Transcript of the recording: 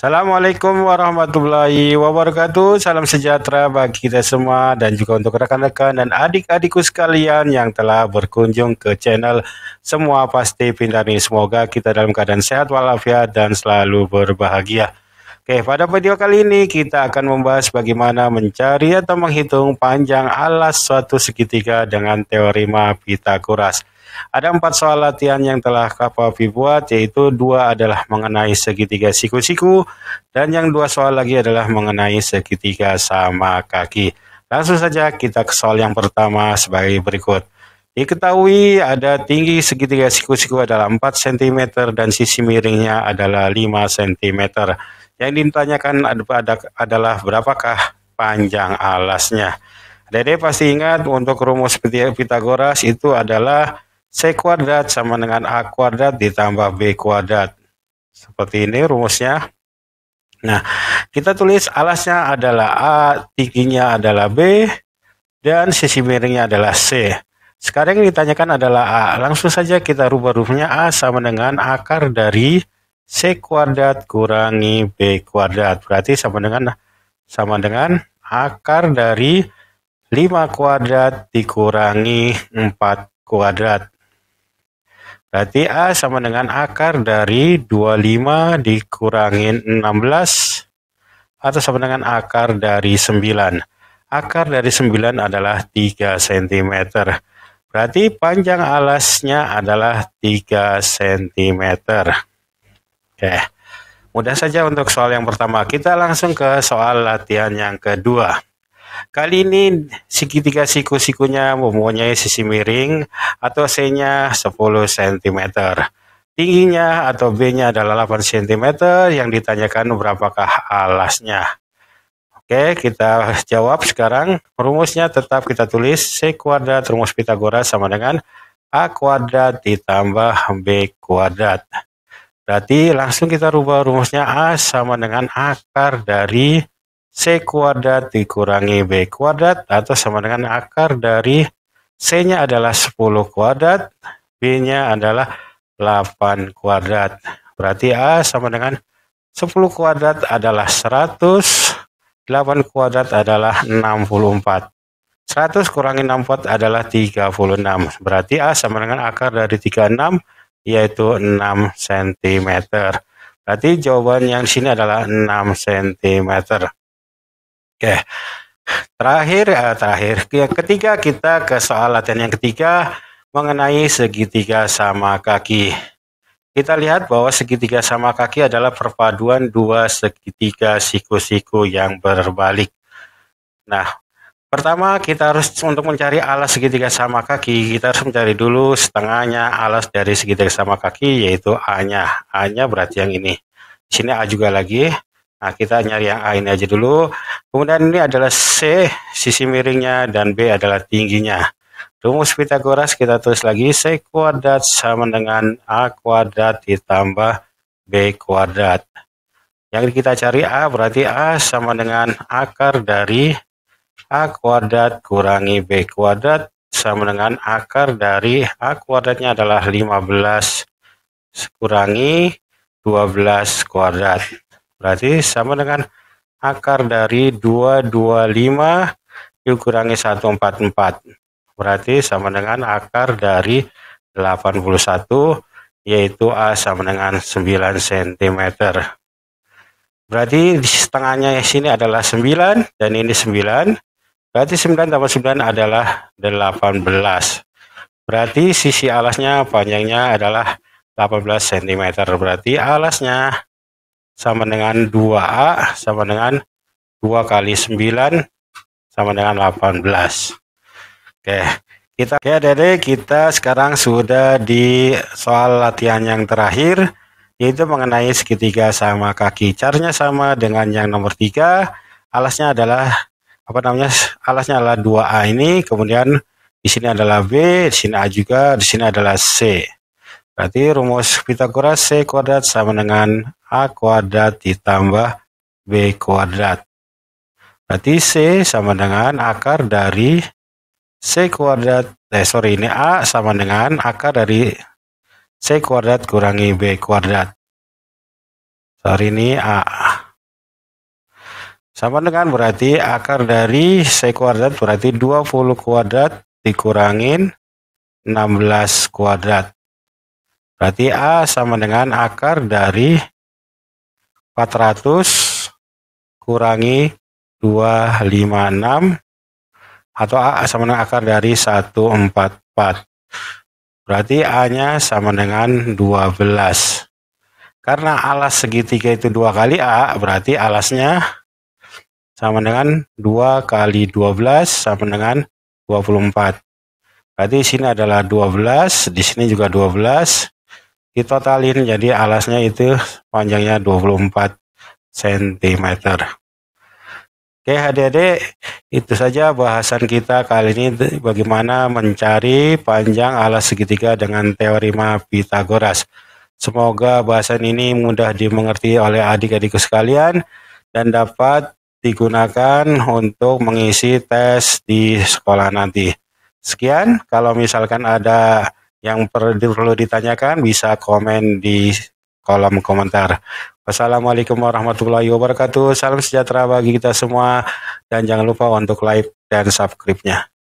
Assalamualaikum warahmatullahi wabarakatuh. Salam sejahtera bagi kita semua dan juga untuk rekan-rekan dan adik-adikku sekalian yang telah berkunjung ke channel Semua Pasti Pintar ini. Semoga kita dalam keadaan sehat walafiat dan selalu berbahagia. Oke, pada video kali ini kita akan membahas bagaimana mencari atau menghitung panjang alas suatu segitiga dengan teorema Pitagoras. Ada empat soal latihan yang telah Kapavi buat, yaitu dua adalah mengenai segitiga siku-siku, dan yang dua soal lagi adalah mengenai segitiga sama kaki. Langsung saja kita ke soal yang pertama sebagai berikut. Diketahui ada tinggi segitiga siku-siku adalah 4 cm dan sisi miringnya adalah 5 cm. Yang ditanyakan adalah berapakah panjang alasnya. Dede pasti ingat untuk rumus Pitagoras itu adalah C kuadrat sama dengan A kuadrat ditambah B kuadrat. Seperti ini rumusnya. Nah, kita tulis alasnya adalah A, tingginya adalah B, dan sisi miringnya adalah C. Sekarang yang ditanyakan adalah A. Langsung saja kita rubah rumusnya A sama dengan akar dari C kuadrat kurangi B kuadrat. Berarti sama dengan sama dengan akar dari 5 kuadrat dikurangi 4 kuadrat. Berarti A sama dengan akar dari 25 dikurangi 16 atau sama dengan akar dari 9. Akar dari 9 adalah 3 cm. Berarti panjang alasnya adalah 3 cm. Oke, Mudah saja untuk soal yang pertama. Kita langsung ke soal latihan yang kedua. Kali ini segitiga siku-sikunya mempunyai sisi miring atau C-nya 10 cm. Tingginya atau B-nya adalah 8 cm yang ditanyakan berapakah alasnya. Oke, kita jawab sekarang. Rumusnya tetap kita tulis C kuadrat rumus Pitagoras sama dengan A kuadrat ditambah B kuadrat. Berarti langsung kita rubah rumusnya A sama dengan akar dari C kuadrat dikurangi B kuadrat atau sama dengan akar dari C-nya adalah 10 kuadrat, B-nya adalah 8 kuadrat. Berarti A sama dengan 10 kuadrat adalah 100, 8 kuadrat adalah 64. 100 kurangi 64 adalah 36. Berarti A sama dengan akar dari 36 yaitu 6 cm. Berarti jawaban yang di sini adalah 6 cm. Oke. Terakhir eh, terakhir yang ketiga kita ke soal latihan yang ketiga mengenai segitiga sama kaki. Kita lihat bahwa segitiga sama kaki adalah perpaduan dua segitiga siku-siku yang berbalik. Nah, Pertama kita harus untuk mencari alas segitiga sama kaki kita harus mencari dulu setengahnya alas dari segitiga sama kaki yaitu A-nya. A-nya berarti yang ini. Di sini A juga lagi. Nah, kita nyari yang A ini aja dulu. Kemudian ini adalah C sisi miringnya dan B adalah tingginya. Rumus Pitagoras kita tulis lagi C kuadrat sama dengan A kuadrat ditambah B kuadrat. Yang kita cari A berarti A sama dengan akar dari A kuadrat kurangi B kuadrat sama dengan akar dari A kuadratnya adalah 15 kurangi 12 kuadrat. Berarti sama dengan akar dari 225 dikurangi 144. Berarti sama dengan akar dari 81 yaitu A sama dengan 9 cm. Berarti di setengahnya sini adalah 9 dan ini 9. Berarti 9 tambah 9 adalah 18. Berarti sisi alasnya panjangnya adalah 18 cm. Berarti alasnya sama dengan 2A sama dengan 2 kali 9 sama dengan 18. Oke, kita ya Dede, kita sekarang sudah di soal latihan yang terakhir yaitu mengenai segitiga sama kaki. Caranya sama dengan yang nomor 3, alasnya adalah apa namanya alasnya adalah 2A ini kemudian di sini adalah B, di sini A juga, di sini adalah C. Berarti rumus Pitagoras C kuadrat sama dengan A kuadrat ditambah B kuadrat. Berarti C sama dengan akar dari C kuadrat, eh sorry ini A sama dengan akar dari C kuadrat kurangi B kuadrat. Sorry ini A. Sama dengan berarti akar dari C kuadrat berarti 20 kuadrat dikurangin 16 kuadrat. Berarti A sama dengan akar dari 400 kurangi 256 atau A sama dengan akar dari 144. Berarti A-nya sama dengan 12. Karena alas segitiga itu dua kali A, berarti alasnya sama dengan 2 kali 12 sama dengan 24. Berarti di sini adalah 12, di sini juga 12. Ditotalin jadi alasnya itu panjangnya 24 cm. Oke adik-adik, itu saja bahasan kita kali ini bagaimana mencari panjang alas segitiga dengan teorema Pitagoras. Semoga bahasan ini mudah dimengerti oleh adik-adikku sekalian dan dapat digunakan untuk mengisi tes di sekolah nanti. Sekian, kalau misalkan ada yang perlu ditanyakan bisa komen di kolom komentar. Wassalamualaikum warahmatullahi wabarakatuh. Salam sejahtera bagi kita semua dan jangan lupa untuk like dan subscribe-nya.